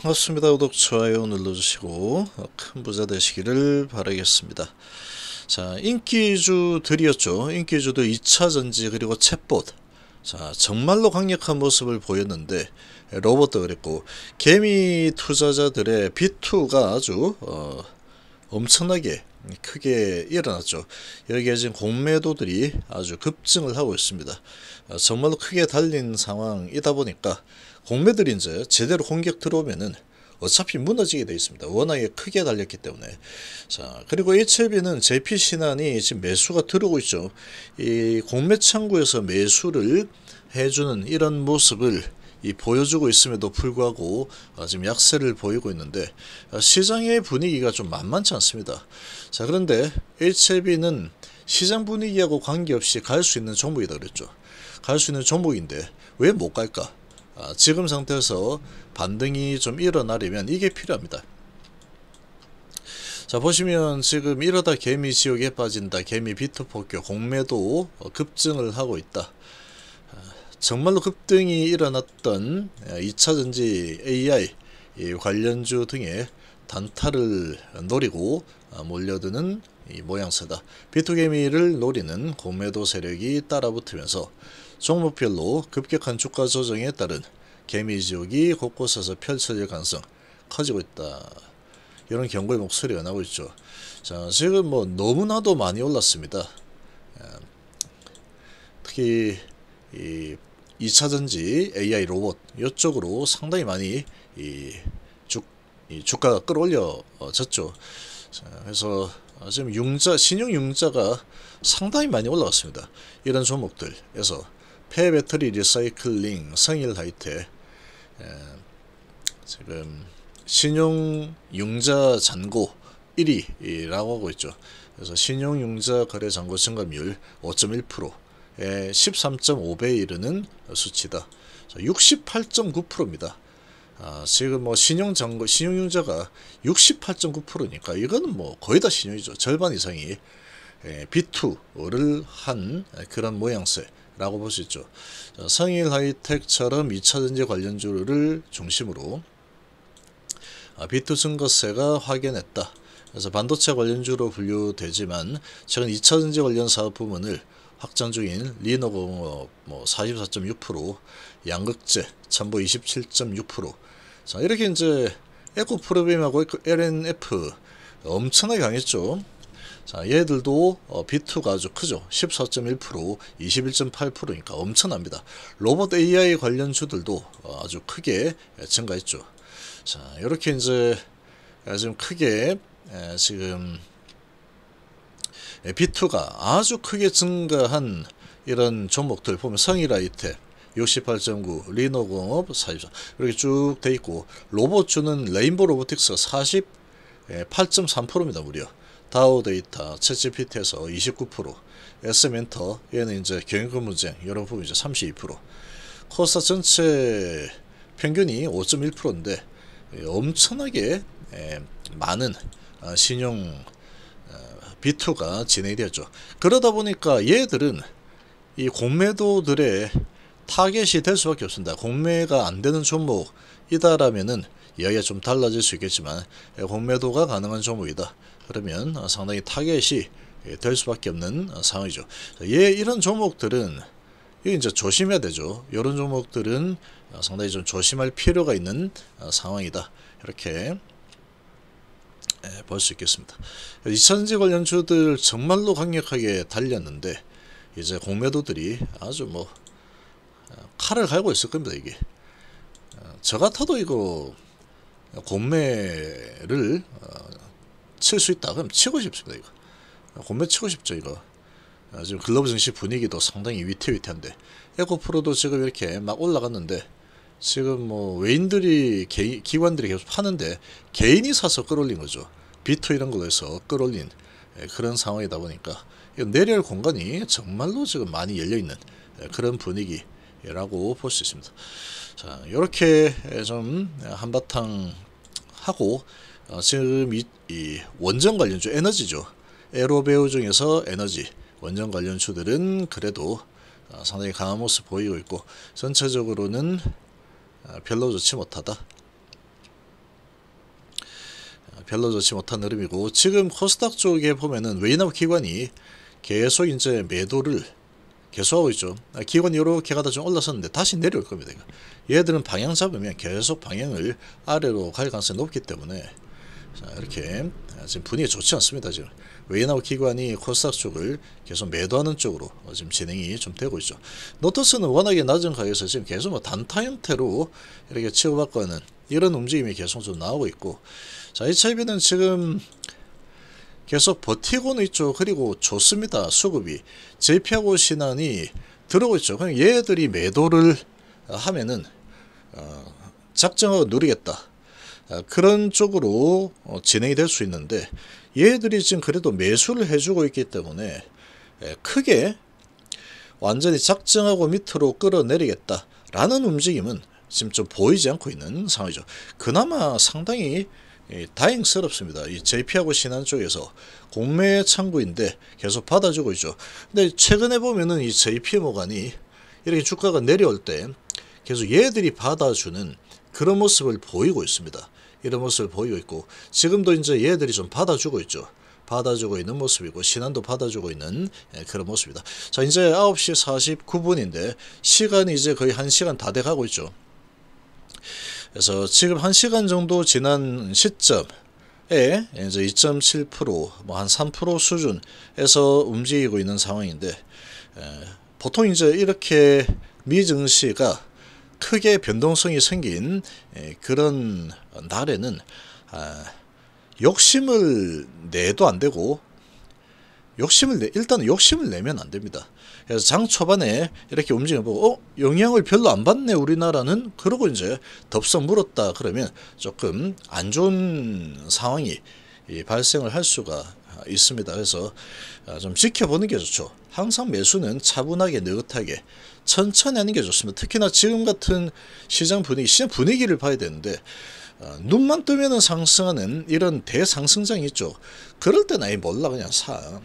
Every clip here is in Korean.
반갑습니다. 구독, 좋아요 눌러주시고 큰 부자 되시기를 바라겠습니다. 자, 인기주들이었죠. 인기주들 2차전지 그리고 챗봇. 자, 정말로 강력한 모습을 보였는데 로봇도 그랬고 개미 투자자들의 B2가 아주 어, 엄청나게 크게 일어났죠. 여기에 지금 공매도들이 아주 급증을 하고 있습니다. 아, 정말로 크게 달린 상황이다 보니까 공매들이지 제대로 공격 들어오면은 어차피 무너지게 되어 있습니다. 워낙에 크게 달렸기 때문에. 자, 그리고 HLB는 제피 신한이 지금 매수가 들어오고 있죠. 이 공매 창구에서 매수를 해주는 이런 모습을 이 보여주고 있음에도 불구하고 아, 지금 약세를 보이고 있는데 아, 시장의 분위기가 좀 만만치 않습니다. 자, 그런데 HLB는 시장 분위기하고 관계없이 갈 수 있는 종목이다 그랬죠. 갈 수 있는 종목인데 왜 못 갈까? 아, 지금 상태에서 반등이 좀 일어나려면 이게 필요합니다. 자 보시면 지금 이러다 개미 지옥에 빠진다. 개미 비트 폭격 공매도 어, 급증을 하고 있다. 아, 정말로 급등이 일어났던 2차전지 아, AI 관련주 등의 단타를 노리고 몰려드는 모양새다. 비투개미를 노리는 공매도 세력이 따라붙으면서 종목별로 급격한 주가 조정에 따른 개미지옥이 곳곳에서 펼쳐질 가능성 커지고 있다. 이런 경고의 목소리가 나오고 있죠. 자, 지금 뭐 너무나도 많이 올랐습니다. 예. 특히 이 2차전지 AI 로봇 이쪽으로 상당히 많이 이, 주, 이 주가가 끌어올려졌죠. 자, 그래서 지금 융자 신용 융자가 상당히 많이 올라왔습니다 이런 종목들에서 폐배터리 리사이클링 성일하이트 지금 신용융자 잔고 1위라고 하고 있죠. 그래서 신용융자 거래 잔고 증감율 5.1%에 13.5배에 이르는 수치다. 68.9%입니다. 아, 지금 뭐 신용 잔고 신용융자가 68.9%니까 이거는 뭐 거의 다 신용이죠. 절반 이상이 에, B2를 한 그런 모양새. 라고 볼 수 있죠. 성일 하이텍처럼 2차전지 관련주를 중심으로 비투 아, 증거세가 확연했다. 그래서 반도체 관련주로 분류되지만 최근 2차전지 관련 사업 부문을 확장 중인 리노공업 뭐 44.6%, 양극재 참보 27.6%. 자, 이렇게 이제 에코프로빔하고 LNF 엄청나게 강했죠. 자, 얘들도 어, B2가 아주 크죠. 14.1%, 21.8%니까 엄청납니다. 로봇 AI 관련주들도 어, 아주 크게 예, 증가했죠. 자, 이렇게 이제 예, 지금 크게 에, 예, 지금 B2가 아주 크게 증가한 이런 종목들 보면 성일아이텍 68.9, 리노공업 44 이렇게 쭉 돼 있고 로봇주는 레인보 로보틱스가 48.3%입니다 무려 다우 데이터, 챗GPT에서 29%, S멘터, 얘는 이제 경영권 문제, 여러 분 이제 32%, 코스타 전체 평균이 5.1%인데 예, 엄청나게 예, 많은 아, 신용 아, 비투가 진행이 되었죠. 그러다 보니까 얘들은 이 공매도들의 타겟이 될 수밖에 없습니다. 공매가 안 되는 종목이다라면은 이야기가 좀 달라질 수 있겠지만 예, 공매도가 가능한 종목이다. 그러면 상당히 타겟이 될 수밖에 없는 상황이죠. 예, 이런 종목들은 이제 조심해야 되죠. 이런 종목들은 상당히 좀 조심할 필요가 있는 상황이다. 이렇게 예, 볼수 있겠습니다. 2000지 관련주들 정말로 강력하게 달렸는데 이제 공매도들이 아주 뭐 칼을 갈고 있을 겁니다. 이게 어, 저 같아도 이거 공매를 어, 칠수 있다. 그럼 치고 싶습니다. 이거. 곰배 치고 싶죠. 이거. 아, 지금 글로브 증시 분위기도 상당히 위태위태한데 에코프로도 지금 이렇게 막 올라갔는데 지금 뭐 외인들이 개인, 기관들이 계속 파는데 개인이 사서 끌어올린 거죠. 비토 이런 걸로 해서 끌어올린 예, 그런 상황이다 보니까 내려올 공간이 정말로 지금 많이 열려있는 예, 그런 분위기라고 볼 수 있습니다. 자 이렇게 좀 한바탕 하고 어, 지금 이, 이 원전 관련주 에너지죠. 에로 배우 중에서 에너지 원전 관련주들은 그래도 어, 상당히 강한 모습 보이고 있고 전체적으로는 어, 별로 좋지 못하다. 별로 좋지 못한 흐름이고 지금 코스닥 쪽에 보면은 웨이나우 기관이 계속 이제 매도를 계속하고 있죠. 아, 기관이 이렇게 가다 좀 올라섰는데 다시 내려올 겁니다. 얘들은 방향 잡으면 계속 방향을 아래로 갈 가능성이 높기 때문에 자, 이렇게 아, 지금 분위기 좋지 않습니다. 지금 웨이나우 기관이 코스닥 쪽을 계속 매도하는 쪽으로 어, 지금 진행이 좀 되고 있죠. 노토스는 워낙에 낮은 가격에서 지금 계속 뭐 단타 형태로 이렇게 치고받고 는 이런 움직임이 계속 좀 나오고 있고 자 HIV는 지금 계속 버티고는 있죠. 그리고 좋습니다. 수급이 JP하고 신한이 들어오고 있죠. 그냥 얘들이 매도를 하면은 어, 작정하고 누리겠다. 아, 그런 쪽으로 어, 진행이 될 수 있는데 얘들이 지금 그래도 매수를 해주고 있기 때문에 예, 크게 완전히 작정하고 밑으로 끌어내리겠다 라는 움직임은 지금 좀 보이지 않고 있는 상황이죠. 그나마 상당히 다행스럽습니다. 이 JP하고 신한 쪽에서 공매 창구인데 계속 받아주고 있죠. 근데 최근에 보면은 이 JP 모간이 이렇게 주가가 내려올 때 계속 얘들이 받아주는 그런 모습을 보이고 있습니다. 이런 모습을 보이고 있고 지금도 이제 얘들이 좀 받아주고 있죠. 받아주고 있는 모습이고 신안도 받아주고 있는 예, 그런 모습이다. 자 이제 9시 49분인데 시간이 이제 거의 1시간 다 돼가고 있죠. 그래서 지금 1시간 정도 지난 시점 에 이제 2.7%뭐 한 3% 수준에서 움직이고 있는 상황인데 예, 보통 이제 이렇게 미증시가 크게 변동성이 생긴 그런 날에는 아, 욕심을 내도 안 되고 욕심을 내, 일단 욕심을 내면 안 됩니다. 그래서 장 초반에 이렇게 움직여 보고 어 영향을 별로 안 받네 우리나라는 그러고 이제 덥석 물었다 그러면 조금 안 좋은 상황이 발생을 할 수가 있습니다. 그래서 아, 좀 지켜보는 게 좋죠. 항상 매수는 차분하게 느긋하게 천천히 하는 게 좋습니다. 특히나 지금 같은 시장 분위기, 시장 분위기를 봐야 되는데 어, 눈만 뜨면 상승하는 이런 대상승장이 있죠. 그럴 땐 아예 몰라 그냥 사.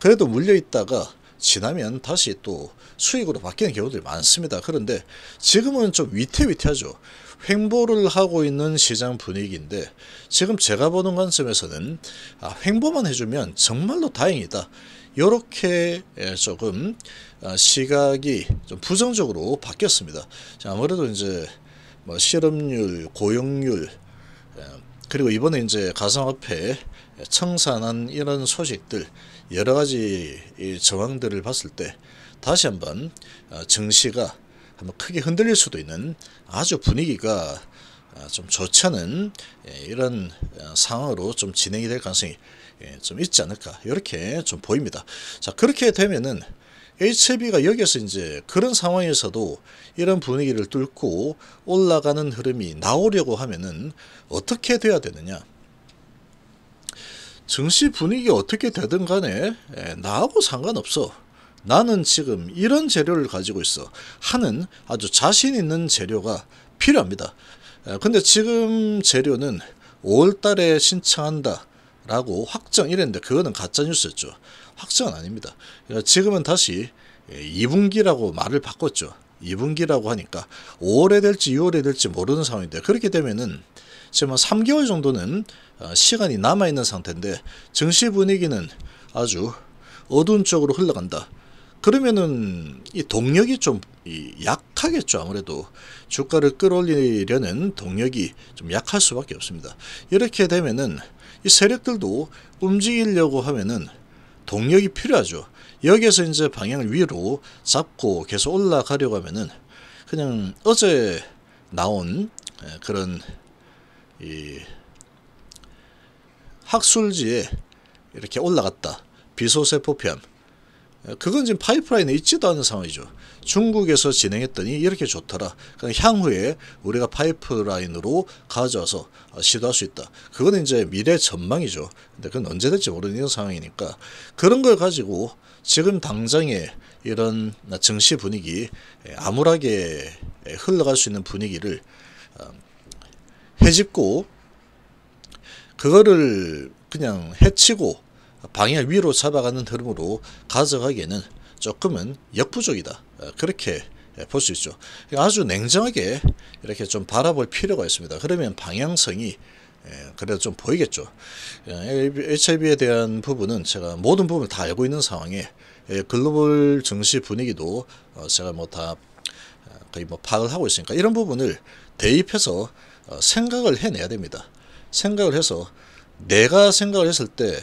그래도 물려있다가 지나면 다시 또 수익으로 바뀌는 경우들이 많습니다. 그런데 지금은 좀 위태위태하죠. 횡보를 하고 있는 시장 분위기인데 지금 제가 보는 관점에서는 아, 횡보만 해주면 정말로 다행이다. 이렇게 예, 조금 아, 시각이 좀 부정적으로 바뀌었습니다. 아무래도 이제 뭐 실업률, 고용률 예, 그리고 이번에 이제 가상화폐 청산한 이런 소식들 여러 가지 저항들을 봤을 때 다시 한번 아, 증시가 한번 크게 흔들릴 수도 있는 아주 분위기가 아, 좀 좋지 않은 예, 이런 상황으로 좀 진행이 될 가능성이 예, 좀 있지 않을까 이렇게 좀 보입니다. 자 그렇게 되면은 HB가 여기서 이제 그런 상황에서도 이런 분위기를 뚫고 올라가는 흐름이 나오려고 하면은 어떻게 돼야 되느냐? 증시 분위기 어떻게 되든 간에 예, 나하고 상관없어. 나는 지금 이런 재료를 가지고 있어 하는 아주 자신 있는 재료가 필요합니다. 예, 근데 지금 재료는 5월달에 신청한다. 라고 확정 이랬는데 그거는 가짜뉴스였죠. 확정은 아닙니다. 그러니까 지금은 다시 2분기라고 예, 말을 바꿨죠. 2분기라고 하니까 5월에 될지 6월에 될지 모르는 상황인데 그렇게 되면은 지금 3개월 정도는 어, 시간이 남아있는 상태인데 증시 분위기는 아주 어두운 쪽으로 흘러간다. 그러면은 이 동력이 좀 약하겠죠 아무래도 주가를 끌어올리려는 동력이 좀 약할 수밖에 없습니다 이렇게 되면은 이 세력들도 움직이려고 하면은 동력이 필요하죠. 여기에서 이제 방향을 위로 잡고 계속 올라가려고 하면은 그냥 어제 나온 예, 그런 이 학술지에 이렇게 올라갔다. 비소세포 편. 예, 그건 지금 파이프라인에 있지도 않은 상황이죠. 중국에서 진행했더니 이렇게 좋더라. 그러니까 향후에 우리가 파이프라인으로 가져와서 시도할 수 있다. 그거는 이제 미래 전망이죠. 근데 그건 언제 될지 모르는 이런 상황이니까 그런 걸 가지고 지금 당장에 이런 증시 분위기 예, 암울하게 흘러갈 수 있는 분위기를 해집고 음, 그거를 그냥 해치고 방향 위로 잡아가는 흐름으로 가져가기에는 조금은 역부족이다. 어, 그렇게 예, 볼수 있죠. 아주 냉정하게 이렇게 좀 바라볼 필요가 있습니다. 그러면 방향성이 예, 그래도 좀 보이겠죠. 예, HIV에 대한 부분은 제가 모든 부분을 다 알고 있는 상황에 글로벌 증시 분위기도 어, 제가 뭐다 어, 거의 뭐 파악을 하고 있으니까 이런 부분을 대입해서 생각을 해내야 됩니다. 생각을 해서 내가 생각을 했을 때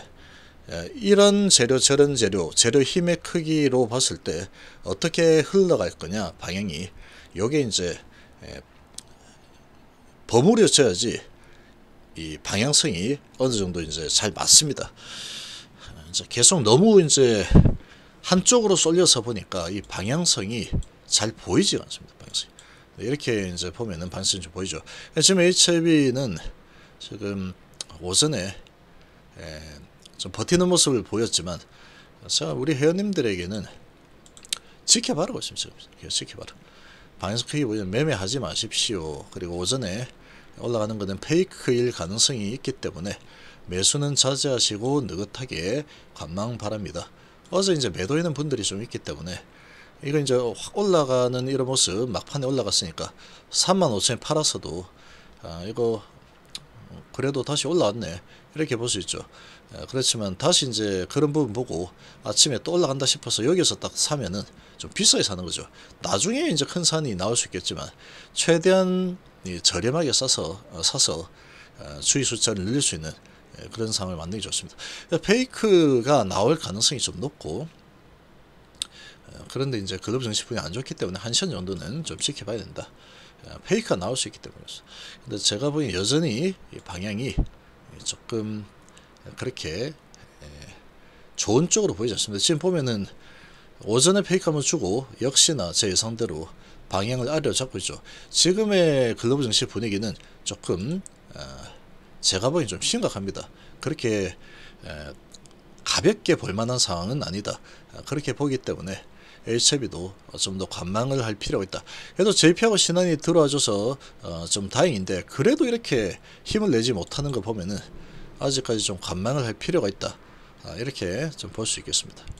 예, 이런 재료 저런 재료 재료 힘의 크기로 봤을 때 어떻게 흘러갈 거냐 방향이 요게 이제 예, 버무려져야지 이 방향성이 어느 정도 이제 잘 맞습니다. 이제 계속 너무 이제 한쪽으로 쏠려서 보니까 이 방향성이 잘 보이지 않습니다. 방향성이. 이렇게 이제 보면은 방향좀 보이죠. 지금 HIV는 지금 오전에 예, 좀 버티는 모습을 보였지만 자 우리 회원님들에게는 지켜봐라고 심지어 지켜봐라 방에서 크게 보면 매매하지 마십시오 그리고 오전에 올라가는 것은 페이크일 가능성이 있기 때문에 매수는 자제하시고 느긋하게 관망 바랍니다 어제 이제 매도에는 분들이 좀 있기 때문에 이거 이제 확 올라가는 이런 모습 막판에 올라갔으니까 3 5 0에 팔았어도 아 이거 그래도 다시 올라왔네 이렇게 볼 수 있죠 예, 그렇지만 다시 이제 그런 부분 보고 아침에 또 올라간다 싶어서 여기서 딱 사면은 좀 비싸게 사는 거죠 나중에 이제 큰 산이 나올 수 있겠지만 최대한 저렴하게 어, 사서 사서 어, 주의 숫자를 늘릴 수 있는 예, 그런 상황을 만들기 좋습니다 예, 페이크가 나올 가능성이 좀 높고 어, 그런데 이제 글로브 정시분이 안 좋기 때문에 한 시간 정도는 좀 지켜봐야 된다 어, 페이크가 나올 수 있기 때문이었 근데 제가 보기엔 여전히 방향이 조금 그렇게 좋은 쪽으로 보이지 않습니다. 지금 보면은 오전에 페이크 한번 주고 역시나 제 예상대로 방향을 아래로 잡고 있죠. 지금의 글로벌 증시 분위기는 조금 어, 제가 보기엔 좀 심각합니다. 그렇게 가볍게 볼만한 상황은 아니다. 어, 그렇게 보기 때문에 HB도 좀 더 관망을 할 필요가 있다. 그래도 JP하고 신한이 들어와줘서 어, 좀 다행인데 그래도 이렇게 힘을 내지 못하는 거 보면은 아직까지 좀 관망을 할 필요가 있다. 아, 이렇게 좀 볼 수 있겠습니다.